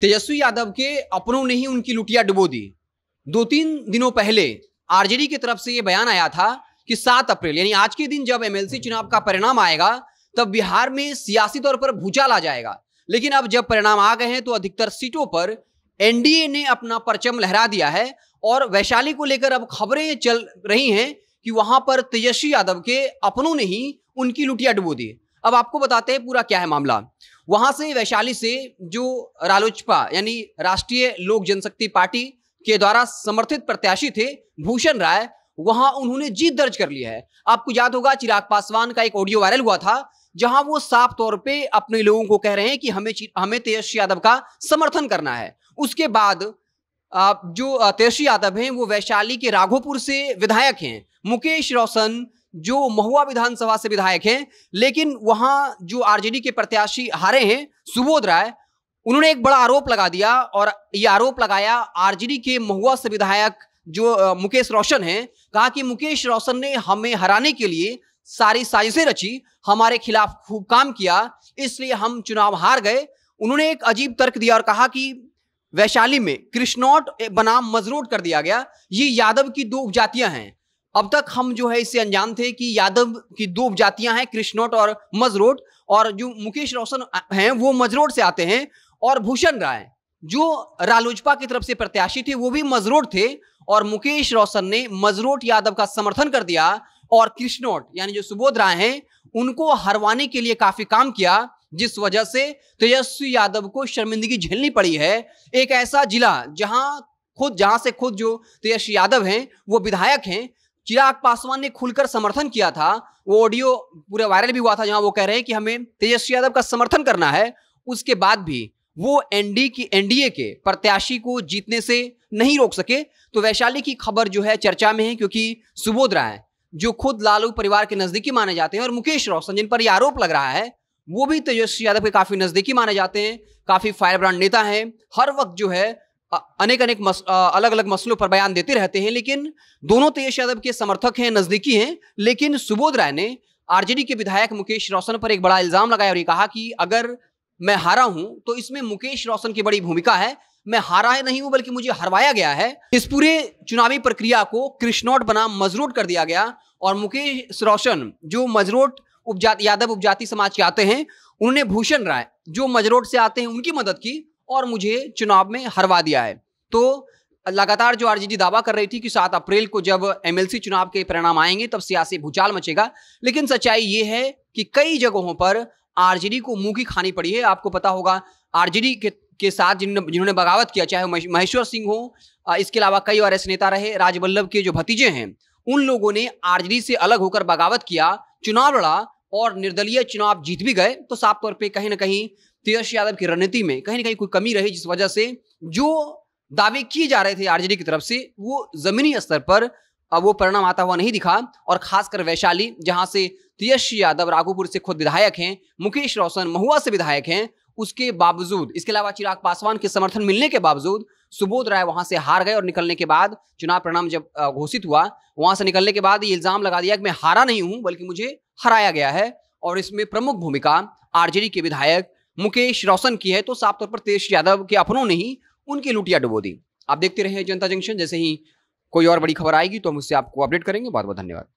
तेजस्वी यादव के अपनों ने ही उनकी लुटिया डुबो दी दो तीन दिनों पहले आरजेडी की तरफ से यह बयान आया था कि सात अप्रैल यानी आज के दिन जब एमएलसी चुनाव का परिणाम आएगा तब बिहार में सियासी तौर पर भूचाल आ जाएगा लेकिन अब जब परिणाम आ गए हैं तो अधिकतर सीटों पर एनडीए ने अपना परचम लहरा दिया है और वैशाली को लेकर अब खबरें चल रही हैं कि वहां पर तेजस्वी यादव के अपनों ने ही उनकी लुटिया डुबो दी अब आपको बताते हैं पूरा क्या है मामला वहां से वैशाली से जो रालोचपा यानी राष्ट्रीय लोक जनशक्ति पार्टी के द्वारा समर्थित प्रत्याशी थे भूषण राय वहां उन्होंने जीत दर्ज कर लिया है आपको याद होगा चिराग पासवान का एक ऑडियो वायरल हुआ था जहां वो साफ तौर पे अपने लोगों को कह रहे हैं कि हमें हमें तेजस्वी यादव का समर्थन करना है उसके बाद जो तेजस्वी यादव हैं वो वैशाली के राघोपुर से विधायक हैं मुकेश रोशन जो महुआ विधानसभा से विधायक हैं लेकिन वहां जो आरजेडी के प्रत्याशी हारे हैं सुबोध राय उन्होंने एक बड़ा आरोप लगा दिया और ये आरोप लगाया आरजेडी के महुआ से विधायक जो मुकेश रोशन हैं कहा कि मुकेश रोशन ने हमें हराने के लिए सारी साजिशें रची हमारे खिलाफ खूब काम किया इसलिए हम चुनाव हार गए उन्होंने एक अजीब तर्क दिया और कहा कि वैशाली में कृष्णौट बनाम मजरोट कर दिया गया ये यादव की दो उपजातियां हैं अब तक हम जो है इससे अनजान थे कि यादव की दो जातियां हैं कृष्णोट और मजरोट और जो मुकेश रोशन हैं वो मजरोट से आते हैं और भूषण राय जो रालोजपा की तरफ से प्रत्याशी थे वो भी मजरोट थे और मुकेश रोशन ने मजरोट यादव का समर्थन कर दिया और कृष्णोट यानी जो सुबोध राय हैं उनको हरवाने के लिए काफी काम किया जिस वजह से तेजस्वी यादव को शर्मिंदगी झेलनी पड़ी है एक ऐसा जिला जहां खुद जहां से खुद जो तेजस्वी यादव हैं वो विधायक हैं चिराग पासवान ने खुलकर समर्थन किया था वो ऑडियो पूरा वायरल भी हुआ था जहां वो कह रहे हैं कि हमें तेजस्वी यादव का समर्थन करना है उसके बाद भी वो एनडी की एनडीए के प्रत्याशी को जीतने से नहीं रोक सके तो वैशाली की खबर जो है चर्चा में है क्योंकि सुबोध राय जो खुद लालू परिवार के नजदीकी माने जाते हैं और मुकेश रोशन जिन पर यह आरोप लग रहा है वो भी तेजस्वी यादव के काफी नजदीकी माने जाते हैं काफी फायरब्रांड नेता हैं हर वक्त जो है अनेक अनेक मस, अलग अलग मसलों पर बयान देते रहते हैं लेकिन दोनों तेज तो यादव के समर्थक हैं नज़दीकी हैं लेकिन सुबोध राय ने आरजेडी के विधायक मुकेश रोशन पर एक बड़ा इल्ज़ाम लगाया और ये कहा कि अगर मैं हारा हूं तो इसमें मुकेश रोशन की बड़ी भूमिका है मैं हारा है नहीं हूं बल्कि मुझे हरवाया गया है इस पूरे चुनावी प्रक्रिया को कृष्णौट बनाम मजरूट कर दिया गया और मुकेश रोशन जो मजरोट उपजाति यादव उपजाति समाज के आते हैं उन्होंने भूषण राय जो मजरोट से आते हैं उनकी मदद की और मुझे चुनाव में हरवा दिया है तो लगातार जो आरजेडी दावा कर रही थी कि सात अप्रैल को जब एमएलसी चुनाव के परिणाम आएंगे तब सियासी भूचाल मचेगा लेकिन सच्चाई ये है कि कई जगहों पर आरजेडी को मुंह की खानी पड़ी है आपको पता होगा आरजेडी के के साथ जिन जिन्होंने बगावत किया चाहे महेश्वर सिंह हो इसके अलावा कई और ऐसे नेता रहे राजवल्लभ के जो भतीजे हैं उन लोगों ने आरजेडी से अलग होकर बगावत किया चुनाव लड़ा और निर्दलीय चुनाव जीत भी गए तो साफ तौर पे कहीं ना कहीं तेजस्वी यादव की रणनीति में कहीं ना कहीं कोई कमी रही जिस वजह से जो दावे किए जा रहे थे आरजेडी की तरफ से वो जमीनी स्तर पर अब वो परिणाम आता हुआ नहीं दिखा और खासकर वैशाली जहां से तेजस्वी यादव राघोपुर से खुद विधायक हैं मुकेश रोशन महुआ से विधायक हैं उसके बावजूद इसके अलावा चिराग पासवान के समर्थन मिलने के बावजूद सुबोध राय वहां से हार गए और निकलने के बाद चुनाव परिणाम जब घोषित हुआ वहां से निकलने के बाद ये इल्जाम लगा दिया कि मैं हारा नहीं हूं बल्कि मुझे हराया गया है और इसमें प्रमुख भूमिका आरजेडी के विधायक मुकेश रोशन की है तो साफ तौर पर तेज यादव के अपनों ने ही उनकी लुटिया डुबो दी आप देखते रहे जनता जंक्शन जैसे ही कोई और बड़ी खबर आएगी तो हम उससे आपको अपडेट करेंगे बहुत बहुत धन्यवाद